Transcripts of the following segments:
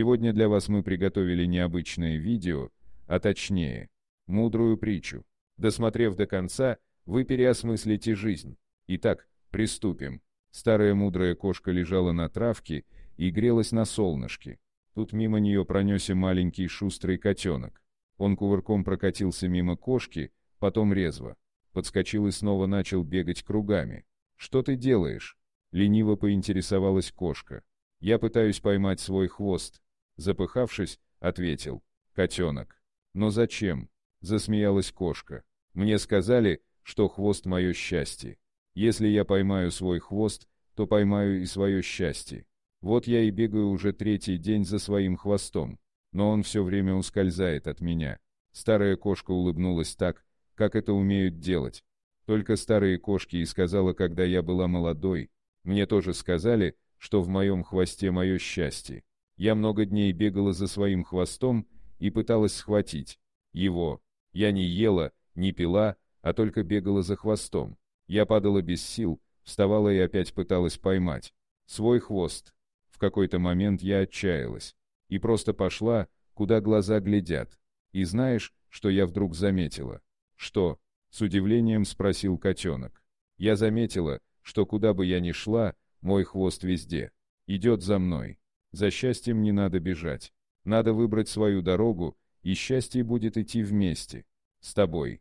Сегодня для вас мы приготовили необычное видео, а точнее, мудрую притчу. Досмотрев до конца, вы переосмыслите жизнь. Итак, приступим. Старая мудрая кошка лежала на травке и грелась на солнышке. Тут мимо нее пронесся маленький шустрый котенок. Он кувырком прокатился мимо кошки, потом резво. Подскочил и снова начал бегать кругами. «Что ты делаешь?» Лениво поинтересовалась кошка. «Я пытаюсь поймать свой хвост», Запыхавшись, ответил. «Котенок». «Но зачем?» — засмеялась кошка. «Мне сказали, что хвост — мое счастье. Если я поймаю свой хвост, то поймаю и свое счастье. Вот я и бегаю уже третий день за своим хвостом, но он все время ускользает от меня». Старая кошка улыбнулась так, как это умеют делать. Только старые кошки и сказала, когда я была молодой. Мне тоже сказали, что в моем хвосте мое счастье. Я много дней бегала за своим хвостом и пыталась схватить его. Я не ела, не пила, а только бегала за хвостом. Я падала без сил, вставала и опять пыталась поймать свой хвост. В какой-то момент я отчаялась и просто пошла, куда глаза глядят. И знаешь, что я вдруг заметила? Что? С удивлением спросил котенок. Я заметила, что куда бы я ни шла, мой хвост везде идет за мной. За счастьем не надо бежать. Надо выбрать свою дорогу, и счастье будет идти вместе. С тобой.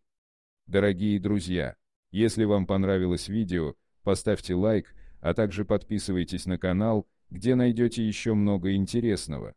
Дорогие друзья, если вам понравилось видео, поставьте лайк, а также подписывайтесь на канал, где найдете еще много интересного.